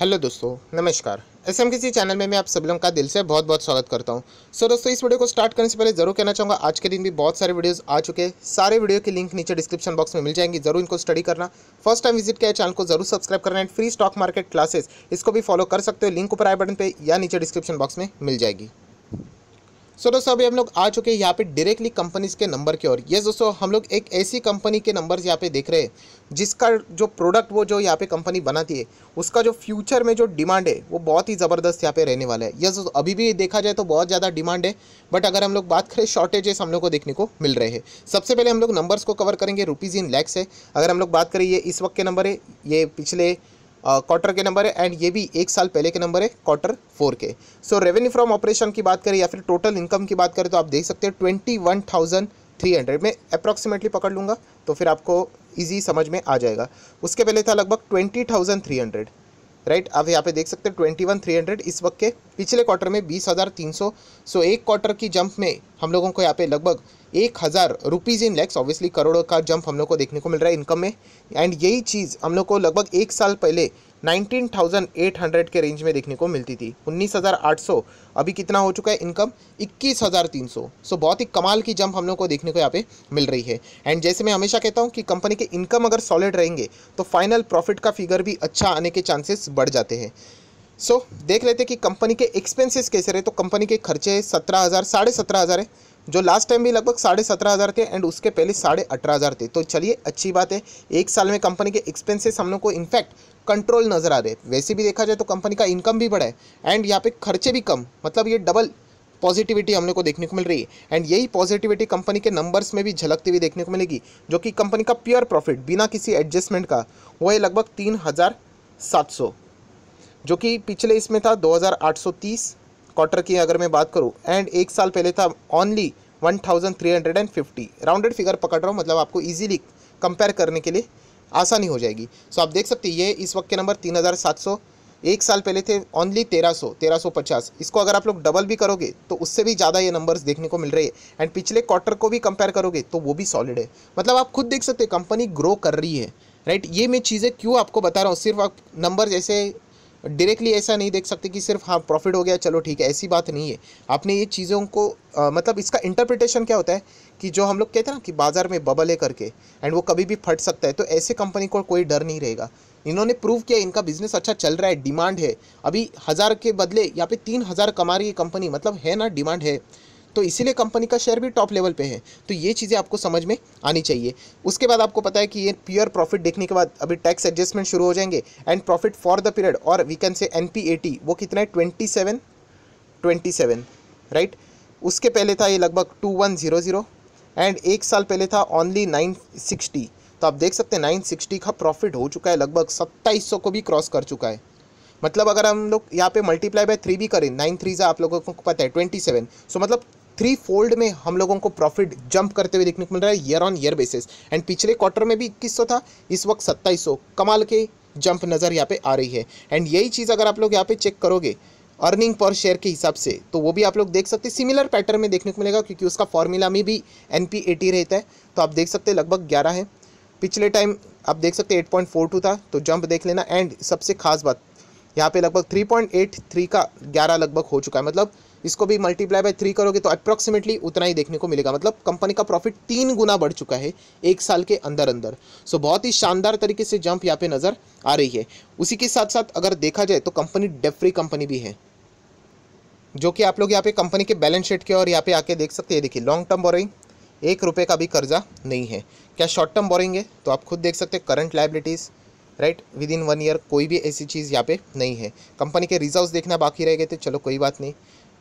hello दोस्तों नमस्कार S M किसी चैनल में मैं आप सब लोगों का दिल से बहुत बहुत स्वागत करता हूं सो so, दोस्तों इस वीडियो को स्टार्ट करने से पहले जरूर कहना चाहूँगा आज के दिन भी बहुत सारे वीडियोस आ चुके हैं सारे वीडियो के लिंक नीचे डिस्क्रिप्शन बॉक्स में मिल जाएंगी जरूर इनको स्टडी करना फर्स्ट टाइम विजिट किया चैनल को जरूर सब्सक्राइब करना and free stock market classes इसको भी फॉलो कर सकते हो लिंक ऊपर आए बटन पर या नीचे डिस्क्रिप्शन बॉक्स में मिल जाएगी सो दोस्तों अभी हम लोग आ चुके हैं यहाँ पे डायरेक्टली कंपनीज के नंबर की ओर ये दोस्तों हम लोग एक ऐसी कंपनी के नंबर्स यहाँ पे देख रहे हैं जिसका जो प्रोडक्ट वो जो यहाँ पे कंपनी बनाती है उसका जो फ्यूचर में जो डिमांड है वो बहुत ही ज़बरदस्त यहाँ पे रहने वाला है यस yes, अभी भी देखा जाए तो बहुत ज़्यादा डिमांड है बट अगर हम लोग बात करें शॉर्टेजेस हम लोग को देखने को मिल रहे हैं सबसे पहले हम लोग नंबर्स को कवर करेंगे रुपीज़ इन लैक्स है अगर हम लोग बात करें ये इस वक्त के नंबर है ये पिछले क्वार्टर के नंबर है एंड ये भी एक साल पहले के नंबर है क्वार्टर फोर के सो रेवेन्यू फ्रॉम ऑपरेशन की बात करें या फिर टोटल इनकम की बात करें तो आप देख सकते हैं twenty one thousand three hundred में अप्रॉक्सीमेटली पकड़ लूँगा तो फिर आपको ईजी समझ में आ जाएगा उसके पहले था लगभग twenty thousand three hundred right आप यहाँ पे देख सकते हैं ट्वेंटी वन थ्री हंड्रेड इस वक्त के पिछले क्वार्टर में बीस हज़ार तीन सौ सो एक क्वार्टर की जंप में हम लोगों को यहाँ पे लगभग एक हज़ार रुपीज़ इन लैक्स ऑब्वियसली करोड़ों का जंप हम लोग को देखने को मिल रहा है इनकम में एंड यही चीज़ हम लोग को लगभग एक साल पहले 19,800 के रेंज में देखने को मिलती थी 19,800 अभी कितना हो चुका है इनकम 21,300 सो बहुत ही कमाल की जंप हम लोग को देखने को यहाँ पे मिल रही है एंड जैसे मैं हमेशा कहता हूँ कि कंपनी के इनकम अगर सॉलिड रहेंगे तो फाइनल प्रॉफिट का फिगर भी अच्छा आने के चांसेस बढ़ जाते हैं सो so, देख लेते कि कंपनी के एक्सपेंसिस कैसे रहे तो कंपनी के खर्चे सत्रह हज़ार साढ़े सत्रह हज़ार है जो लास्ट टाइम भी लगभग साढ़े सत्रह हज़ार थे एंड उसके पहले साढ़े अठारह हज़ार थे तो चलिए अच्छी बात है एक साल में कंपनी के एक्सपेंसेस हम लोग को इनफैक्ट कंट्रोल नज़र आ रहे वैसे भी देखा जाए तो कंपनी का इनकम भी बढ़ा है एंड यहाँ पे खर्चे भी कम मतलब ये डबल पॉजिटिविटी हमने को देखने को मिल रही है एंड यही पॉजिटिविटी कंपनी के नंबर्स में भी झलकती हुई देखने को मिलेगी जो कि कंपनी का प्योर प्रॉफिट बिना किसी एडजस्टमेंट का वो है लगभग तीन हज़ार सात सौ जो कि पिछले इसमें था दो हज़ार आठ सौ तीस क्वार्टर की अगर मैं बात करूँ एंड एक साल पहले था ओनली 1350 राउंडेड फिगर पकड़ रहा हूँ मतलब आपको इजीली कंपेयर करने के लिए आसानी हो जाएगी सो so, आप देख सकते हैं ये इस वक्त के नंबर 3700 एक साल पहले थे ओनली 1300 1350 इसको अगर आप लोग डबल भी करोगे तो उससे भी ज़्यादा ये नंबर्स देखने को मिल रहे हैं एंड पिछले क्वार्टर को भी कंपेयर करोगे तो वो भी सॉलिड है मतलब आप खुद देख सकते हैं कंपनी ग्रो कर रही है राइट ये मैं चीज़ें क्यों आपको बता रहा हूँ सिर्फ आप नंबर जैसे डायरेक्टली ऐसा नहीं देख सकते कि सिर्फ हाँ प्रॉफिट हो गया चलो ठीक है ऐसी बात नहीं है आपने ये चीज़ों को आ, मतलब इसका इंटरप्रिटेशन क्या होता है कि जो हम लोग कहते हैं ना कि बाज़ार में बबल है करके एंड वो कभी भी फट सकता है तो ऐसे कंपनी को कोई डर नहीं रहेगा इन्होंने प्रूव किया इनका बिजनेस अच्छा चल रहा है डिमांड है अभी हज़ार के बदले यहाँ पे तीन हज़ार कमा रही है कंपनी मतलब है ना डिमांड है तो इसीलिए कंपनी का शेयर भी टॉप लेवल पे है तो ये चीज़ें आपको समझ में आनी चाहिए उसके बाद आपको पता है कि ये प्योर प्रॉफिट देखने के बाद अभी टैक्स एडजस्टमेंट शुरू हो जाएंगे and profit for the period और वी कैन से एन वो कितना है twenty seven twenty seven right उसके पहले था ये लगभग two one zero zero and एक साल पहले था ओनली नाइन सिक्सटी तो आप देख सकते हैं नाइन सिक्सटी का प्रॉफिट हो चुका है लगभग सत्ताईस सौ को भी क्रॉस कर चुका है मतलब अगर हम लोग यहाँ पे मल्टीप्लाई बाय थ्री भी करें नाइन थ्री जो आप लोगों को पता है ट्वेंटी सेवन सो मतलब थ्री फोल्ड में हम लोगों को प्रॉफिट जंप करते हुए देखने को मिल रहा है year on year basis and पिछले क्वार्टर में भी इक्कीस था इस वक्त सत्ताईस कमाल के जंप नज़र यहाँ पे आ रही है एंड यही चीज़ अगर आप लोग यहाँ पे चेक करोगे अर्निंग पर शेयर के हिसाब से तो वो भी आप लोग देख सकते हैं सिमिलर पैटर्न में देखने को मिलेगा क्योंकि उसका फॉर्मूला में भी एन पी एटी रहता है तो आप देख सकते हैं लगभग ग्यारह है पिछले टाइम आप देख सकते हैं एट पॉइंट फोर टू था तो जंप देख लेना एंड सबसे खास बात यहाँ पे लगभग थ्री पॉइंट एट थ्री का ग्यारह लगभग हो चुका है मतलब इसको भी मल्टीप्लाई बाय थ्री करोगे तो अप्रॉक्सीमेटली उतना ही देखने को मिलेगा मतलब कंपनी का प्रॉफिट तीन गुना बढ़ चुका है एक साल के अंदर अंदर सो बहुत ही शानदार तरीके से जंप यहाँ पे नज़र आ रही है उसी के साथ साथ अगर देखा जाए तो कंपनी डेप फ्री कंपनी भी है जो कि आप लोग यहाँ पे कंपनी के बैलेंस शीट के और यहाँ पे आके देख सकते हैं देखिए लॉन्ग टर्म बोरिंग एक रुपये का भी कर्जा नहीं है क्या शॉर्ट टर्म बोरिंग है तो आप खुद देख सकते हैं current liabilities right within one year कोई भी ऐसी चीज़ यहाँ पे नहीं है कंपनी के रिजर्व्स देखना बाकी रह गए थे चलो कोई बात नहीं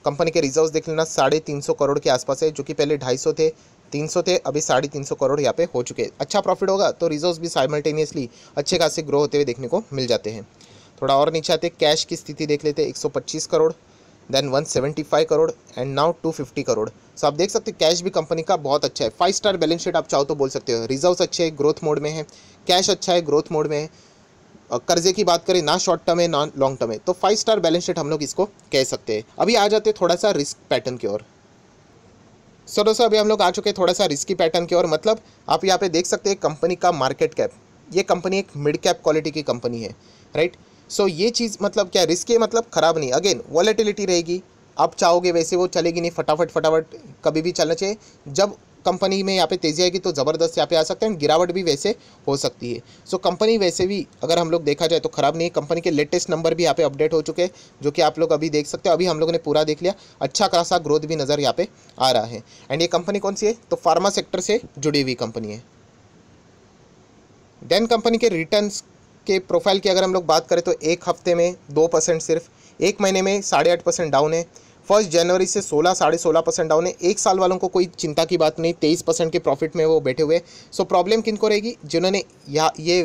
कंपनी के रिजर्व देख लेना साढ़े तीन सौ करोड़ के आसपास है जो कि पहले ढाई सौ थे तीन सौ थे अभी साढ़े तीन सौ करोड़ यहाँ पे हो चुके अच्छा प्रॉफिट होगा तो रिजर्व भी साइमल्टेनियसली अच्छे खासे ग्रो होते हुए देखने को मिल जाते हैं थोड़ा और नीचे आते कैश की स्थिति देख लेते एक crore then 175 crore and now 250 crore so आप देख सकते हो कैश भी कंपनी का बहुत अच्छा है फाइव स्टार बैलेंस शीट आप चाहो तो बोल सकते हो रिजर्व्स अच्छे अच्छा है ग्रोथ मोड में है कैश अच्छा है ग्रोथ मोड में है कर्जे की बात करें ना शॉर्ट टर्म है ना लॉन्ग टर्म है तो फाइव स्टार बैलेंस शीट हम लोग इसको कह सकते हैं अभी आ जाते हैं थोड़ा सा रिस्क पैटर्न की ओर सर दोस्तों अभी हम लोग आ चुके हैं थोड़ा सा रिस्की पैटर्न की ओर मतलब आप यहाँ पे देख सकते हैं कंपनी का मार्केट कैप ये कंपनी एक मिड कैप क्वालिटी की कंपनी है राइट सो ये चीज़ मतलब क्या रिस्की है मतलब ख़राब नहीं अगेन वॉलेटिलिटी रहेगी आप चाहोगे वैसे वो चलेगी नहीं फटाफट फटाफट कभी भी चलना चाहिए जब कंपनी में यहाँ पे तेज़ी आएगी तो ज़बरदस्त यहाँ पे आ सकते हैं गिरावट भी वैसे हो सकती है सो so, कंपनी वैसे भी अगर हम लोग देखा जाए तो ख़राब नहीं है कंपनी के लेटेस्ट नंबर भी यहाँ पे अपडेट हो चुके हैं जो कि आप लोग अभी देख सकते हो अभी हम लोगों ने पूरा देख लिया अच्छा खासा ग्रोथ भी नज़र यहाँ पे आ रहा है एंड ये कंपनी कौन सी है तो फार्मा सेक्टर से जुड़ी हुई कंपनी है देन कंपनी के रिटर्न के प्रोफाइल की अगर हम लोग बात करें तो एक हफ्ते में दो परसेंट सिर्फ एक महीने में साढ़े आठ परसेंट डाउन है फर्स्ट जनवरी से सोलह साढ़े सोलह परसेंट डाउन है एक साल वालों को कोई चिंता की बात नहीं तेईस परसेंट के प्रॉफिट में वो बैठे हुए सो प्रॉब्लम किन को रहेगी जिन्होंने यहाँ ये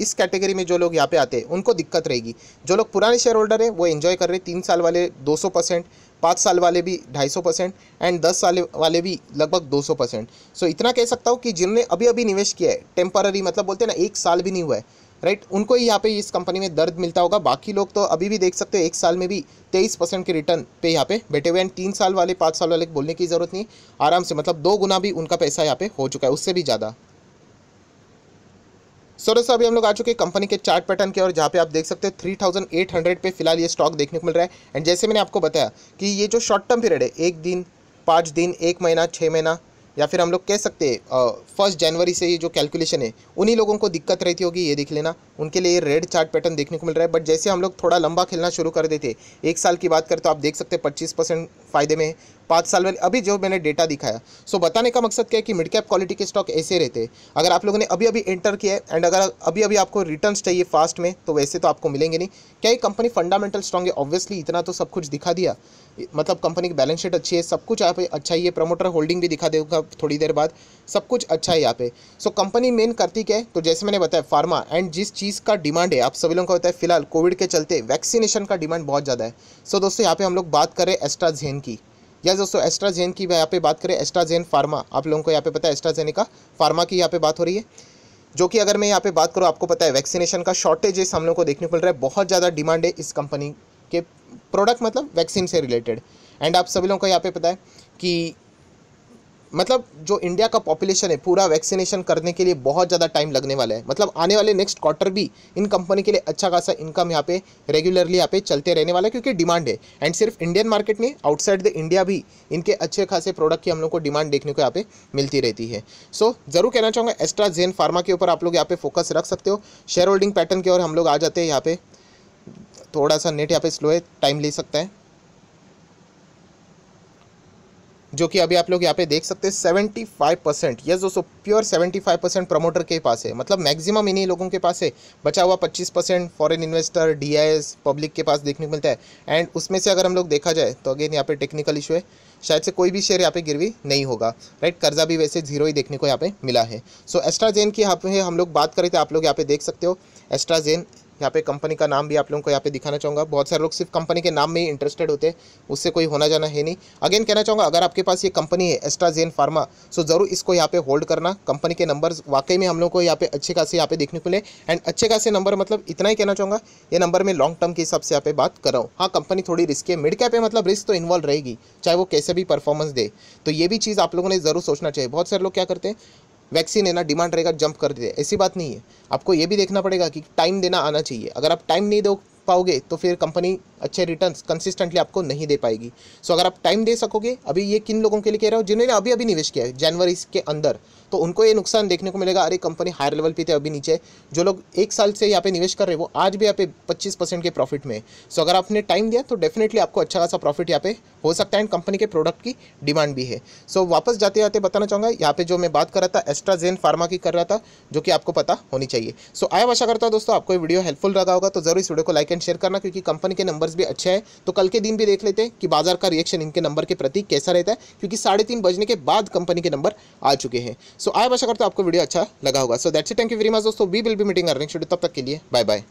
इस कैटेगरी में जो लोग यहाँ पे आते हैं उनको दिक्कत रहेगी जो लोग पुराने शेयर होल्डर हैं वो एंजॉय कर रहे हैं तीन साल वाले दो सौ परसेंट पाँच साल वाले भी ढाई सौ परसेंट एंड दस साल वाले भी लगभग दो सौ परसेंट सो इतना कह सकता हूँ कि जिन्होंने अभी अभी निवेश किया है टेम्पररी मतलब बोलते हैं ना एक साल भी नहीं हुआ है राइट उनको यहाँ पे इस कंपनी में दर्द मिलता होगा बाकी लोग तो अभी भी देख सकते हो एक साल में भी तेईस परसेंट के रिटर्न पे यहाँ पे बैठे हुए हैं तीन साल वाले पाँच साल वाले बोलने की ज़रूरत नहीं आराम से मतलब दो गुना भी उनका पैसा यहाँ पे हो चुका है उससे भी ज़्यादा सो दोस्तों अभी हम लोग आ चुके हैं कंपनी के चार्ट पैटर्न के और जहाँ पे आप देख सकते हैं थ्री थाउजेंड एट हंड्रेड पर फिलहाल ये स्टॉक देखने को मिल रहा है एंड जैसे मैंने आपको बताया कि ये जो शॉर्ट टर्म पीरियड है एक दिन पाँच दिन एक महीना छः महीना या फिर हम लोग कह सकते हैं फर्स्ट जनवरी से ये जो कैलकुलेशन है उन्हीं लोगों को दिक्कत रहती होगी ये देख लेना उनके लिए रेड चार्ट पैटर्न देखने को मिल रहा है बट जैसे हम लोग थोड़ा लंबा खेलना शुरू कर देते एक साल की बात करें तो आप देख सकते हैं पच्चीस परसेंट फायदे में पाँच साल में अभी जो मैंने डेटा दिखाया सो बताने का मकसद क्या है कि मिड कैप क्वालिटी के स्टॉक ऐसे रहते अगर आप लोगों ने अभी अभी एंटर किया है एंड अगर अभी अभी आपको रिटर्न चाहिए फास्ट में तो वैसे तो आपको मिलेंगे नहीं क्या ये कंपनी फंडामेंटल स्ट्रॉन्ग है ऑब्वियसली इतना तो सब कुछ दिखा दिया मतलब कंपनी की बैलेंस शीट अच्छी है सब कुछ यहाँ पे अच्छा ही है प्रमोटर होल्डिंग भी दिखा देगा थोड़ी देर बाद सब कुछ अच्छा है यहाँ पे सो कंपनी मेन करती क्या है तो जैसे मैंने बताया फार्मा एंड जिस चीज़ का डिमांड है आप सभी लोगों का होता है फिलहाल कोविड के चलते वैक्सीनेशन का डिमांड बहुत ज़्यादा है सो दोस्तों यहाँ पे हम लोग बात करें एस्ट्राजेन की या दोस्तों एस्ट्राजेन की यहाँ पे बात करें एस्ट्राजेन फार्मा आप लोगों को यहाँ पे पता है का फार्मा की यहाँ पे बात हो रही है जो कि अगर मैं यहाँ पे बात करूँ आपको पता है वैक्सीनेशन का इस हम लोग को देखने को मिल रहा है बहुत ज़्यादा डिमांड है इस कंपनी के प्रोडक्ट मतलब वैक्सीन से रिलेटेड एंड आप सभी लोगों को यहाँ पे पता है कि मतलब जो इंडिया का पॉपुलेशन है पूरा वैक्सीनेशन करने के लिए बहुत ज़्यादा टाइम लगने वाला है मतलब आने वाले नेक्स्ट क्वार्टर भी इन कंपनी के लिए अच्छा खासा इनकम यहाँ पे रेगुलरली यहाँ पे चलते रहने वाला है क्योंकि डिमांड है एंड सिर्फ इंडियन मार्केट नहीं आउटसाइड द इंडिया भी इनके अच्छे खासे प्रोडक्ट की हम लोग को डिमांड देखने को यहाँ पे मिलती रहती है सो so, ज़रूर कहना चाहूँगा एस्ट्रा जेन फार्मा के ऊपर आप लोग यहाँ पे फोकस रख सकते हो शेयर होल्डिंग पैटर्न की ओर हम लोग आ जाते हैं यहाँ पे थोड़ा सा नेट यहाँ पे स्लो है टाइम ले सकता है जो कि अभी आप लोग यहाँ पे देख सकते हैं सेवेंटी फाइव परसेंट यस दोस्तों pure seventy five percent promoter के पास है मतलब मैक्सिमम इन्हीं लोगों के पास है बचा हुआ पच्चीस percent foreign investor the public के पास देखने को मिलता है एंड उसमें से अगर हम लोग देखा जाए तो अगेन यहाँ पे टेक्निकल इशू है शायद से कोई भी शेयर यहाँ पे गिरवी नहीं होगा राइट कर्जा भी वैसे जीरो ही देखने को यहाँ पे मिला है सो एस्ट्राजेन की यहाँ पे हम लोग बात करें तो आप लोग यहाँ पे देख सकते हो एस्ट्राजेन यहाँ पे कंपनी का नाम भी आप लोगों को यहाँ पे दिखाना चाहूँगा बहुत सारे लोग सिर्फ कंपनी के नाम में ही इंटरेस्टेड होते हैं उससे कोई होना जाना है नहीं अगेन कहना चाहूँगा अगर आपके पास ये कंपनी है एस्ट्राजेन फार्मा सो ज़रूर इसको यहाँ पे होल्ड करना कंपनी के नंबर वाकई में हम लोग को यहाँ पे अच्छे खासे यहाँ पे देखने को मिले एंड अच्छे खासे नंबर मतलब इतना ही कहना चाहूँगा ये नंबर में लॉन्ग टर्म के हिसाब से यहाँ पे बात कर रहा हूँ हाँ कंपनी थोड़ी रिस्क है मिड कैप है मतलब रिस्क तो इन्वॉल्व रहेगी चाहे वो कैसे भी परफॉर्मेंस दे तो ये भी चीज़ आप लोगों ने ज़रूर सोचना चाहिए बहुत सारे लोग क्या करते हैं वैक्सीन है ना डिमांड रहेगा जंप कर दे ऐसी बात नहीं है आपको ये भी देखना पड़ेगा कि टाइम देना आना चाहिए अगर आप टाइम नहीं दो पाओगे तो फिर कंपनी अच्छे रिटर्न्स कंसिस्टेंटली आपको नहीं दे पाएगी सो so, अगर आप टाइम दे सकोगे अभी ये किन लोगों के लिए कह रहा हूँ जिन्होंने अभी अभी निवेश किया है जनवरी के अंदर तो उनको ये नुकसान देखने को मिलेगा अरे कंपनी हायर लेवल पे थे अभी नीचे जो लोग एक साल से यहाँ पे निवेश कर रहे वो आज भी यहाँ पे पच्चीस परसेंट के प्रॉफिट में सो अगर आपने टाइम दिया तो डेफिनेटली आपको अच्छा खासा प्रॉफिट यहाँ पे हो सकता है एंड कंपनी के प्रोडक्ट की डिमांड भी है सो वापस जाते जाते बताना चाहूँगा यहाँ पे जो मैं बात कर रहा था एस्ट्राजेन फार्मा की कर रहा था जो कि आपको पता होनी चाहिए सो आया आशा करता हूँ दोस्तों आपको वीडियो हेल्पफुल रहा होगा तो जरूर इस वीडियो को लाइक एंड शेयर करना क्योंकि कंपनी के नंबर्स भी अच्छे हैं तो कल के दिन भी देख लेते हैं कि बाजार का रिएक्शन इनके नंबर के प्रति कैसा रहता है क्योंकि साढ़े तीन बजने के बाद कंपनी के नंबर आ चुके हैं सो आई आशा करता हूँ आपको वीडियो अच्छा लगा होगा so that's it thank you very much दोस्तों we will be meeting earning schedule तब तक के लिए बाय बाय